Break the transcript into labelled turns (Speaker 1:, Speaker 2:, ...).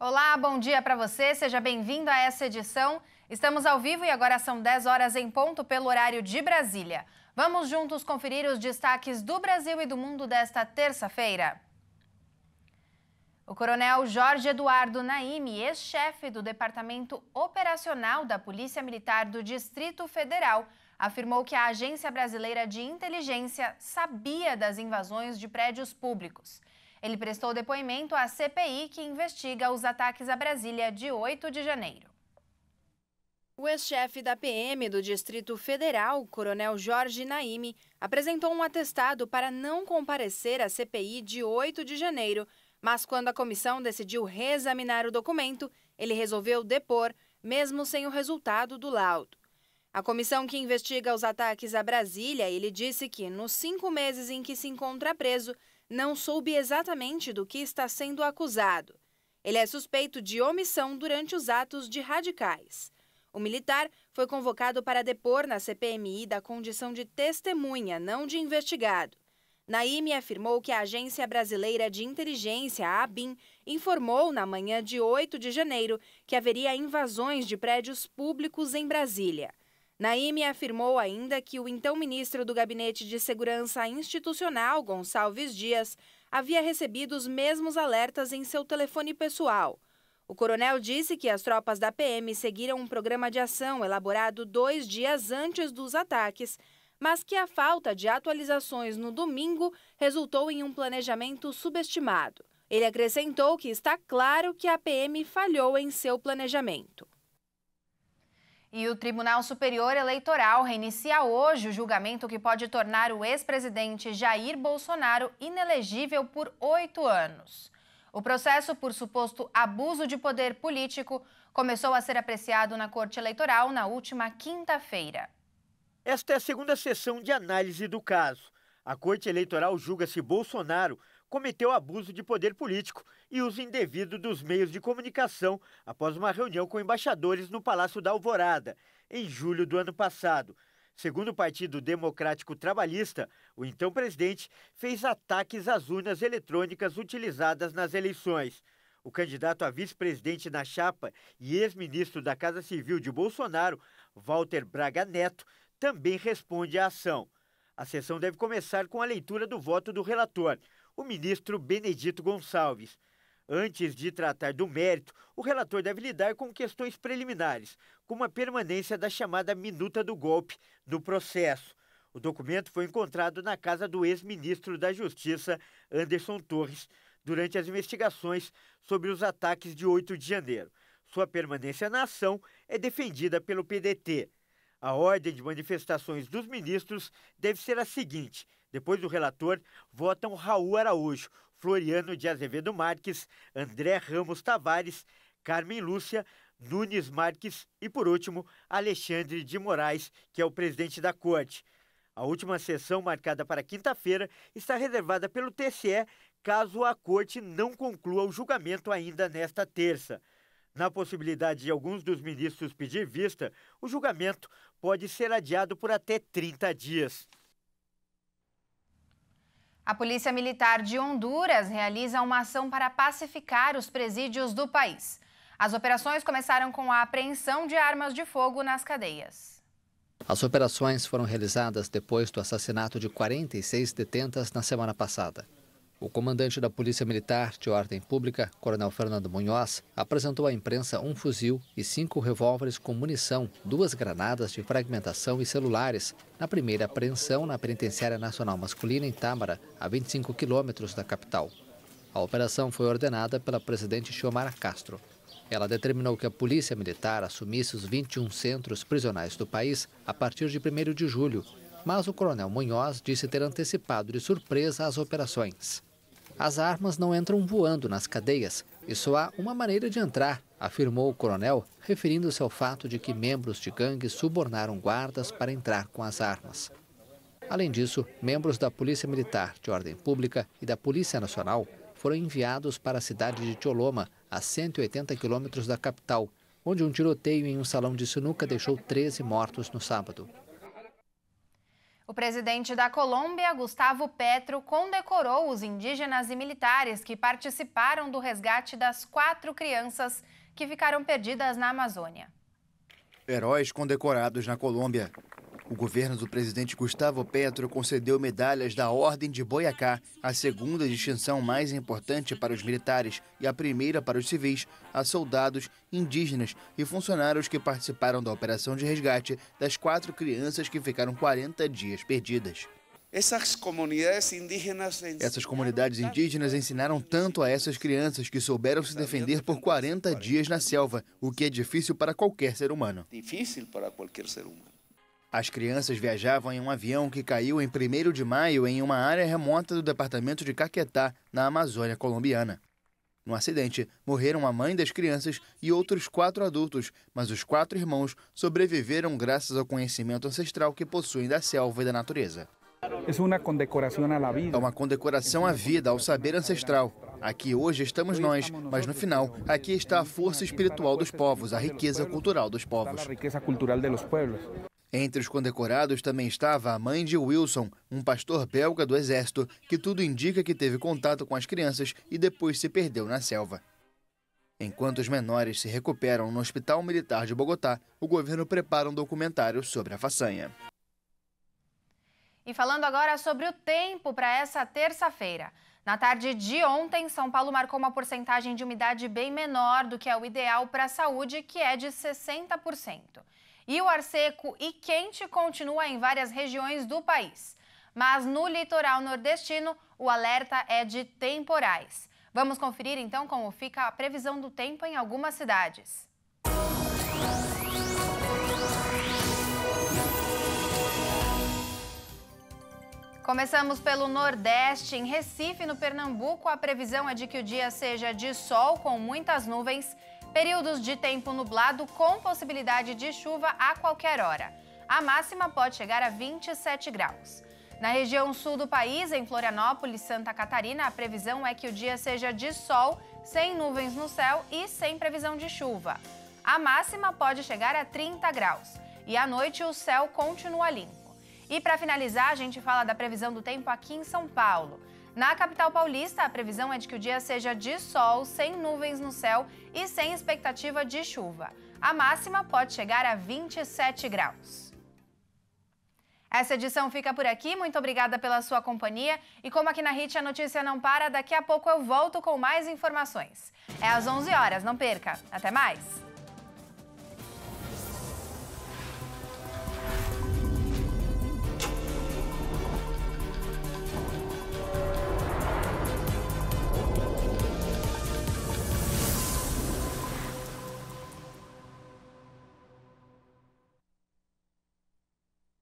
Speaker 1: Olá, bom dia para você. Seja bem-vindo a essa edição. Estamos ao vivo e agora são 10 horas em ponto pelo horário de Brasília. Vamos juntos conferir os destaques do Brasil e do mundo desta terça-feira. O coronel Jorge Eduardo Naime, ex-chefe do Departamento Operacional da Polícia Militar do Distrito Federal, afirmou que a Agência Brasileira de Inteligência sabia das invasões de prédios públicos. Ele prestou depoimento à CPI que investiga os ataques à Brasília de 8 de janeiro. O ex-chefe da PM do Distrito Federal, Coronel Jorge Naime, apresentou um atestado para não comparecer à CPI de 8 de janeiro, mas quando a comissão decidiu reexaminar o documento, ele resolveu depor, mesmo sem o resultado do laudo. A comissão que investiga os ataques à Brasília, ele disse que, nos cinco meses em que se encontra preso, não soube exatamente do que está sendo acusado. Ele é suspeito de omissão durante os atos de radicais. O militar foi convocado para depor na CPMI da condição de testemunha, não de investigado. Naime afirmou que a Agência Brasileira de Inteligência, a ABIN, informou na manhã de 8 de janeiro que haveria invasões de prédios públicos em Brasília. Naime afirmou ainda que o então ministro do Gabinete de Segurança Institucional, Gonçalves Dias, havia recebido os mesmos alertas em seu telefone pessoal. O coronel disse que as tropas da PM seguiram um programa de ação elaborado dois dias antes dos ataques, mas que a falta de atualizações no domingo resultou em um planejamento subestimado. Ele acrescentou que está claro que a PM falhou em seu planejamento. E o Tribunal Superior Eleitoral reinicia hoje o julgamento que pode tornar o ex-presidente Jair Bolsonaro inelegível por oito anos. O processo por suposto abuso de poder político começou a ser apreciado na Corte Eleitoral na última quinta-feira.
Speaker 2: Esta é a segunda sessão de análise do caso. A Corte Eleitoral julga se Bolsonaro cometeu abuso de poder político e uso indevido dos meios de comunicação após uma reunião com embaixadores no Palácio da Alvorada, em julho do ano passado. Segundo o Partido Democrático Trabalhista, o então presidente fez ataques às urnas eletrônicas utilizadas nas eleições. O candidato a vice-presidente na chapa e ex-ministro da Casa Civil de Bolsonaro, Walter Braga Neto, também responde à ação. A sessão deve começar com a leitura do voto do relator o ministro Benedito Gonçalves. Antes de tratar do mérito, o relator deve lidar com questões preliminares, como a permanência da chamada minuta do golpe no processo. O documento foi encontrado na casa do ex-ministro da Justiça, Anderson Torres, durante as investigações sobre os ataques de 8 de janeiro. Sua permanência na ação é defendida pelo PDT. A ordem de manifestações dos ministros deve ser a seguinte: depois do relator, votam Raul Araújo, Floriano de Azevedo Marques, André Ramos Tavares, Carmen Lúcia, Nunes Marques e, por último, Alexandre de Moraes, que é o presidente da corte. A última sessão, marcada para quinta-feira, está reservada pelo TSE caso a corte não conclua o julgamento ainda nesta terça. Na possibilidade de alguns dos ministros pedir vista, o julgamento pode ser adiado por até 30 dias.
Speaker 1: A Polícia Militar de Honduras realiza uma ação para pacificar os presídios do país. As operações começaram com a apreensão de armas de fogo nas cadeias.
Speaker 3: As operações foram realizadas depois do assassinato de 46 detentas na semana passada. O comandante da Polícia Militar de Ordem Pública, Coronel Fernando Munhoz, apresentou à imprensa um fuzil e cinco revólveres com munição, duas granadas de fragmentação e celulares, na primeira apreensão na Penitenciária Nacional Masculina em Tâmara, a 25 quilômetros da capital. A operação foi ordenada pela presidente Xiomara Castro. Ela determinou que a Polícia Militar assumisse os 21 centros prisionais do país a partir de 1 de julho mas o coronel Munhoz disse ter antecipado de surpresa as operações. As armas não entram voando nas cadeias e só há uma maneira de entrar, afirmou o coronel, referindo-se ao fato de que membros de gangue subornaram guardas para entrar com as armas. Além disso, membros da Polícia Militar de Ordem Pública e da Polícia Nacional foram enviados para a cidade de Tioloma, a 180 quilômetros da capital, onde um tiroteio em um salão de sinuca deixou 13 mortos no sábado.
Speaker 1: O presidente da Colômbia, Gustavo Petro, condecorou os indígenas e militares que participaram do resgate das quatro crianças que ficaram perdidas na Amazônia.
Speaker 4: Heróis condecorados na Colômbia. O governo do presidente Gustavo Petro concedeu medalhas da Ordem de Boiacá, a segunda distinção mais importante para os militares e a primeira para os civis, a soldados, indígenas e funcionários que participaram da operação de resgate das quatro crianças que ficaram 40 dias perdidas. Essas comunidades indígenas, essas comunidades indígenas ensinaram tanto a essas crianças que souberam se defender por 40 dias na selva, o que é difícil para qualquer ser humano. Difícil para qualquer ser humano. As crianças viajavam em um avião que caiu em 1 de maio em uma área remota do departamento de Caquetá, na Amazônia colombiana. No acidente, morreram a mãe das crianças e outros quatro adultos, mas os quatro irmãos sobreviveram graças ao conhecimento ancestral que possuem da selva e da natureza. É uma condecoração à vida, ao saber ancestral. Aqui hoje estamos nós, mas no final, aqui está a força espiritual dos povos, a riqueza cultural dos povos. Entre os condecorados também estava a mãe de Wilson, um pastor belga do Exército, que tudo indica que teve contato com as crianças e depois se perdeu na selva. Enquanto os menores se recuperam no Hospital Militar de Bogotá, o governo prepara um documentário sobre a façanha.
Speaker 1: E falando agora sobre o tempo para essa terça-feira. Na tarde de ontem, São Paulo marcou uma porcentagem de umidade bem menor do que é o ideal para a saúde, que é de 60%. E o ar seco e quente continua em várias regiões do país. Mas no litoral nordestino, o alerta é de temporais. Vamos conferir então como fica a previsão do tempo em algumas cidades. Começamos pelo Nordeste. Em Recife, no Pernambuco, a previsão é de que o dia seja de sol com muitas nuvens Períodos de tempo nublado com possibilidade de chuva a qualquer hora. A máxima pode chegar a 27 graus. Na região sul do país, em Florianópolis, Santa Catarina, a previsão é que o dia seja de sol, sem nuvens no céu e sem previsão de chuva. A máxima pode chegar a 30 graus e à noite o céu continua limpo. E para finalizar, a gente fala da previsão do tempo aqui em São Paulo. Na capital paulista, a previsão é de que o dia seja de sol, sem nuvens no céu e sem expectativa de chuva. A máxima pode chegar a 27 graus. Essa edição fica por aqui. Muito obrigada pela sua companhia. E como aqui na HIT a notícia não para, daqui a pouco eu volto com mais informações. É às 11 horas, não perca. Até mais!